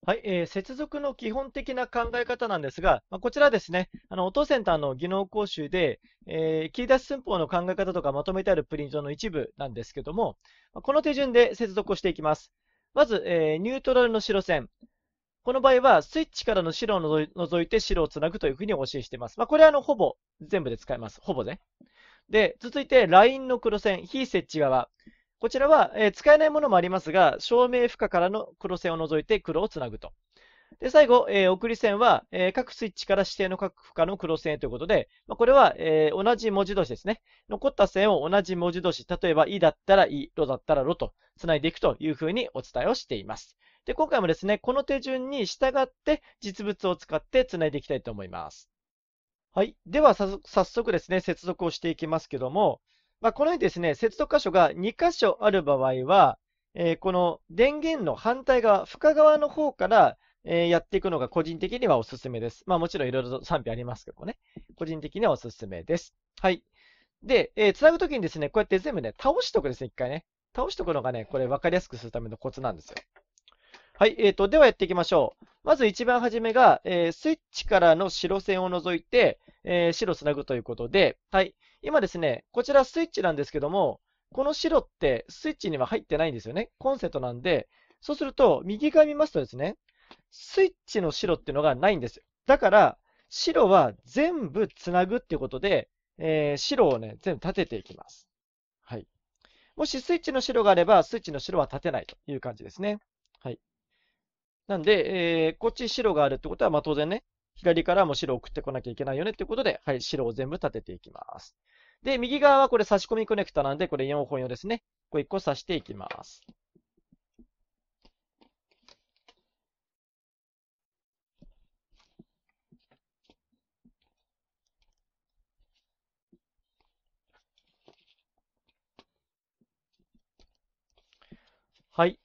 はい、えー、接続の基本的な考え方なんですが、まあ、こちらですね、あの、当センターの技能講習で、えー、切り出し寸法の考え方とかまとめてあるプリントの一部なんですけども、この手順で接続をしていきます。まず、えー、ニュートラルの白線。この場合は、スイッチからの白を除いて白をつなぐというふうにお教えしています。まあ、これはあの、ほぼ全部で使えます。ほぼね。で、続いて、ラインの黒線、非設置側。こちらは、えー、使えないものもありますが、照明負荷からの黒線を除いて黒をつなぐと。で、最後、えー、送り線は、えー、各スイッチから指定の各負荷の黒線ということで、まあ、これは、えー、同じ文字同士ですね。残った線を同じ文字同士、例えば、イだったらい、ロだったらろと繋いでいくというふうにお伝えをしています。で、今回もですね、この手順に従って実物を使って繋いでいきたいと思います。はい。では、早速ですね、接続をしていきますけども、まあ、このようにですね、接続箇所が2箇所ある場合は、えー、この電源の反対側、深側の方から、えー、やっていくのが個人的にはおすすめです。まあ、もちろんいろいろと賛否ありますけどもね、個人的にはおすすめです。はい。で、えー、繋ぐときにですね、こうやって全部ね、倒しとくですね、一回ね。倒しとくのがね、これ分かりやすくするためのコツなんですよ。はい、えーと、ではやっていきましょう。まず一番初めが、えー、スイッチからの白線を除いて、えー、白つなぐということで、はい、今ですね、こちらスイッチなんですけども、この白ってスイッチには入ってないんですよね。コンセントなんで、そうすると、右側見ますとですね、スイッチの白っていうのがないんです。だから、白は全部つなぐっていうことで、えー、白をね、全部立てていきます。はい。もしスイッチの白があれば、スイッチの白は立てないという感じですね。はい。なんで、えー、こっち白があるってことは、まあ、当然ね、左からも白を送ってこなきゃいけないよねってことで、はい、白を全部立てていきます。で、右側はこれ差し込みコネクタなんで、これ4本用ですね。これ1個差していきます。はい。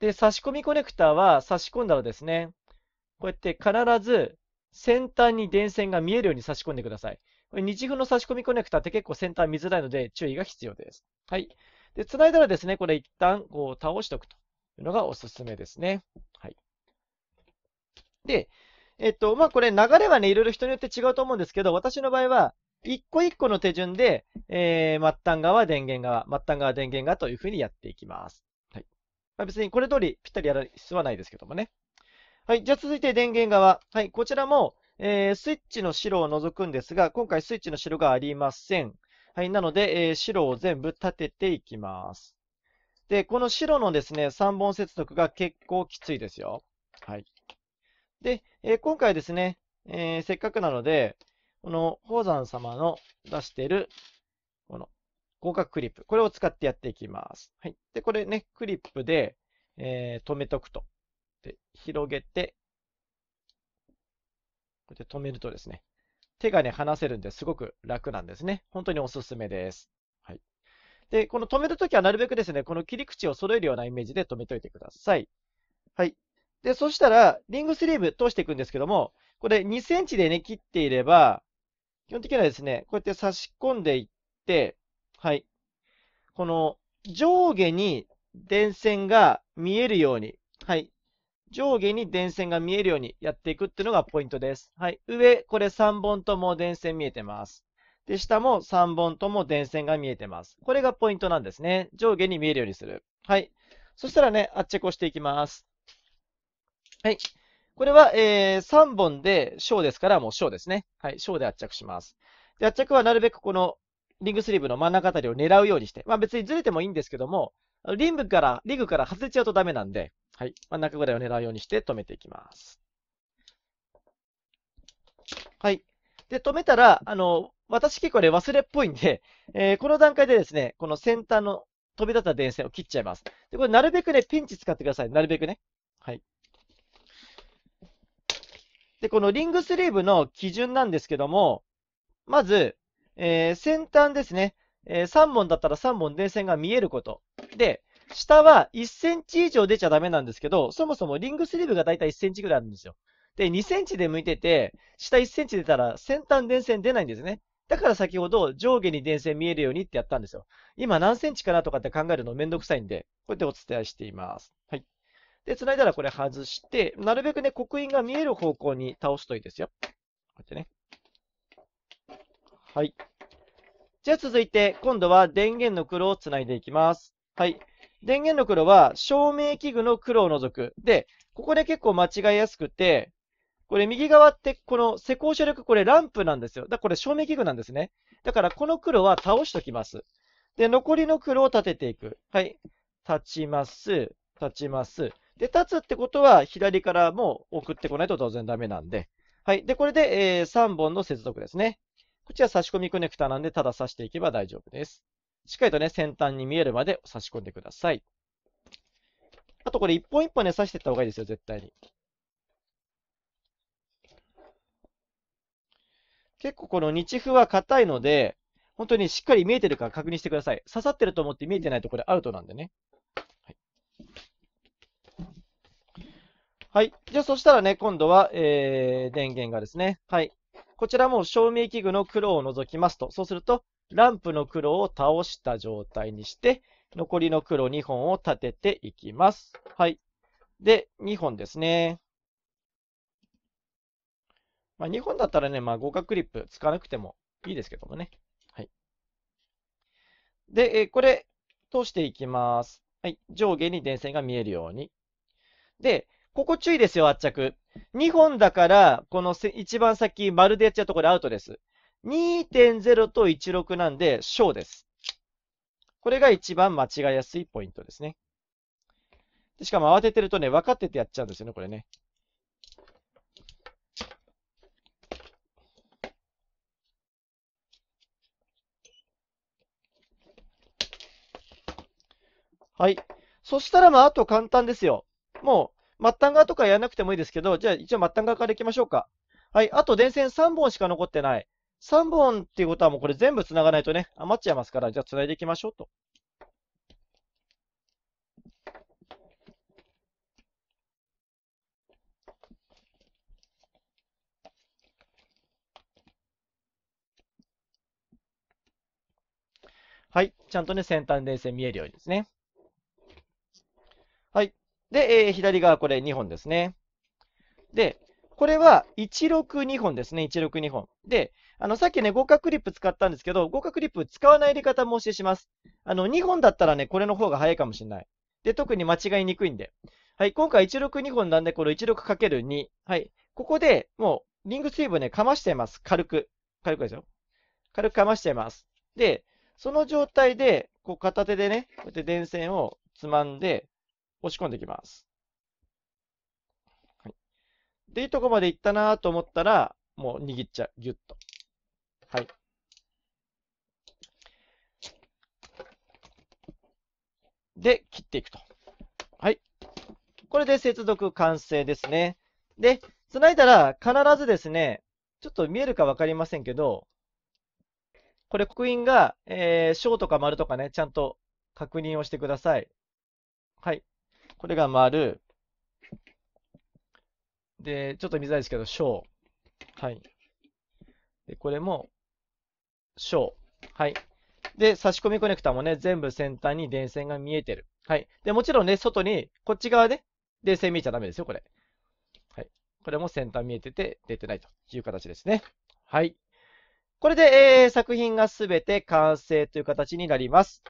で、差し込みコネクタは差し込んだらですね、こうやって必ず先端に電線が見えるように差し込んでください。これ日風の差し込みコネクタって結構先端見づらいので注意が必要です。はい。で、繋いだらですね、これ一旦こう倒しておくというのがおすすめですね。はい。で、えっと、まあ、これ流れはね、いろいろ人によって違うと思うんですけど、私の場合は、一個一個の手順で、えー、末端側、電源側、末端側、電源側というふうにやっていきます。はい。まあ、別にこれ通りぴったりやる必要はないですけどもね。はい、じゃあ続いて電源側。はい、こちらも、えー、スイッチの白を除くんですが、今回スイッチの白がありません。はい、なので、えー、白を全部立てていきます。で、この白のですね、3本接続が結構きついですよ。はい。で、えー、今回ですね、えー、せっかくなので、この宝山様の出している、この合格クリップ、これを使ってやっていきます。はい。で、これね、クリップで、えー、止めとくと。広げて、こうやって止めるとですね、手がね、離せるんですごく楽なんですね。本当におすすめです。はい。で、この止めるときはなるべくですね、この切り口を揃えるようなイメージで止めておいてください。はい。で、そしたら、リングスリーブ通していくんですけども、これ2センチでね、切っていれば、基本的にはですね、こうやって差し込んでいって、はい。この上下に電線が見えるように、はい。上下に電線が見えるようにやっていくっていうのがポイントです。はい。上、これ3本とも電線見えてます。で、下も3本とも電線が見えてます。これがポイントなんですね。上下に見えるようにする。はい。そしたらね、あっちしていきます。はい。これは、えー、3本で小ですから、もう小ですね。はい。小で圧着します。で、圧着はなるべくこのリングスリーブの真ん中あたりを狙うようにして、まあ別にずれてもいいんですけども、リングから、リングから外れちゃうとダメなんで、はい。真ん中ぐらいを狙うようにして止めていきます。はい。で、止めたら、あの、私結構ね、忘れっぽいんで、えー、この段階でですね、この先端の飛び立った電線を切っちゃいます。で、これなるべくね、ピンチ使ってください。なるべくね。はい。で、このリングスリーブの基準なんですけども、まず、えー、先端ですね、えー、3本だったら3本電線が見えること。で、下は1センチ以上出ちゃダメなんですけど、そもそもリングスリーブがだいたい1センチぐらいあるんですよ。で、2センチで向いてて、下1センチ出たら先端電線出ないんですね。だから先ほど上下に電線見えるようにってやったんですよ。今何センチかなとかって考えるのめんどくさいんで、こうやってお伝えしています。はい。で、繋いだらこれ外して、なるべくね、刻印が見える方向に倒すといいですよ。こうやってね。はい。じゃあ続いて、今度は電源の黒を繋いでいきます。はい。電源の黒は照明器具の黒を除く。で、ここで結構間違いやすくて、これ右側ってこの施工処力、これランプなんですよ。だからこれ照明器具なんですね。だからこの黒は倒しときます。で、残りの黒を立てていく。はい。立ちます。立ちます。で、立つってことは左からも送ってこないと当然ダメなんで。はい。で、これで、えー、3本の接続ですね。こっちは差し込みコネクタなんで、ただ差していけば大丈夫です。しっかりとね、先端に見えるまで差し込んでください。あとこれ一本一本ね、刺していった方がいいですよ、絶対に。結構この日風は硬いので、本当にしっかり見えてるか確認してください。刺さってると思って見えてないとこれアウトなんでね。はい。はい、じゃあそしたらね、今度は、えー、電源がですね、はい。こちらも照明器具の黒を除きますと。そうすると、ランプの黒を倒した状態にして、残りの黒2本を立てていきます。はい。で、2本ですね。まあ、2本だったらね、まあ、合格クリップ使わなくてもいいですけどもね。はい。で、えこれ、通していきます。はい。上下に電線が見えるように。で、ここ注意ですよ、圧着。2本だから、この一番先、丸でやっちゃうところでアウトです。2.0と16なんで小です。これが一番間違いやすいポイントですね。しかも慌ててるとね、分かっててやっちゃうんですよね、これね。はい。そしたら、まあ、あと簡単ですよ。もう、末端側とかやらなくてもいいですけど、じゃあ一応末端側からいきましょうか。はい。あと電線3本しか残ってない。3本っていうことはもうこれ全部繋がないとね、余っちゃいますから、じゃあ繋いでいきましょうと。はい。ちゃんとね、先端電線見えるようにですね。はい。で、えー、左側これ2本ですね。で、これは162本ですね、162本。で、あの、さっきね、合格クリップ使ったんですけど、合格クリップ使わない入れ方も教えします。あの、2本だったらね、これの方が早いかもしれない。で、特に間違いにくいんで。はい、今回162本なんで、この 16×2。はい、ここでもう、リングスイーブね、かましちゃいます。軽く。軽くですよ。軽くかましちゃいます。で、その状態で、こう片手でね、こうやって電線をつまんで、押し込んでいきます。ていいとこまで行ったなと思ったら、もう握っちゃう。ぎゅっと。はい。で、切っていくと。はい。これで接続完成ですね。で、繋いだら必ずですね、ちょっと見えるかわかりませんけど、これ刻印が、えー、小とか丸とかね、ちゃんと確認をしてください。はい。これが丸。で、ちょっと見づらいですけど、小。はい。で、これも、小。はい。で、差し込みコネクタもね、全部先端に電線が見えてる。はい。で、もちろんね、外に、こっち側で、ね、電線見えちゃダメですよ、これ。はい。これも先端見えてて、出てないという形ですね。はい。これで、えー、作品がすべて完成という形になります。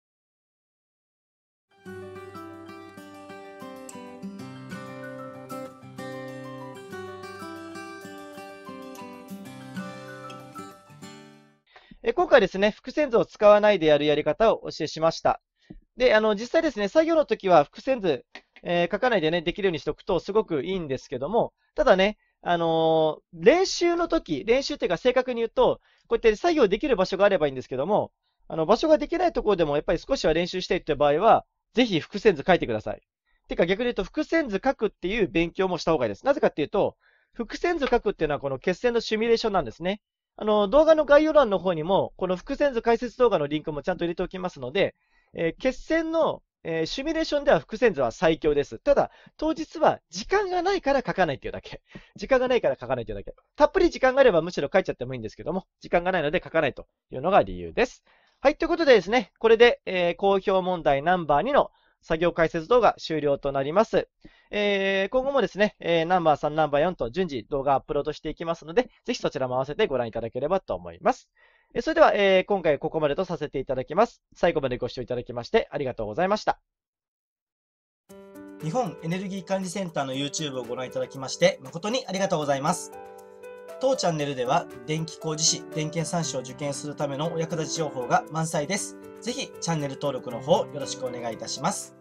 え今回ですね、複線図を使わないでやるやり方をお教えしました。で、あの、実際ですね、作業の時は複線図、えー、書かないでね、できるようにしておくとすごくいいんですけども、ただね、あのー、練習の時、練習っていうか正確に言うと、こうやって作業できる場所があればいいんですけども、あの、場所ができないところでもやっぱり少しは練習したいという場合は、ぜひ伏線図書いてください。てか逆に言うと、伏線図書くっていう勉強もした方がいいです。なぜかっていうと、伏線図書くっていうのはこの決戦のシミュレーションなんですね。あの、動画の概要欄の方にも、この伏線図解説動画のリンクもちゃんと入れておきますので、えー、決戦の、えー、シミュレーションでは伏線図は最強です。ただ、当日は時間がないから書かないっていうだけ。時間がないから書かないというだけ。たっぷり時間があればむしろ書いちゃってもいいんですけども、時間がないので書かないというのが理由です。はい、ということでですね、これで、えー、公表問題ナンバー2の作業解説動画終了となります。えー、今後もですね、えー、ナンバー3、ナンバー4と順次動画アップロードしていきますので、ぜひそちらも合わせてご覧いただければと思います。えー、それでは、えー、今回ここまでとさせていただきます。最後までご視聴いただきましてありがとうございました。日本エネルギー管理センターの YouTube をご覧いただきまして誠にありがとうございます。当チャンネルでは電気工事士、電検3士を受験するためのお役立ち情報が満載です。ぜひチャンネル登録の方よろしくお願いいたします。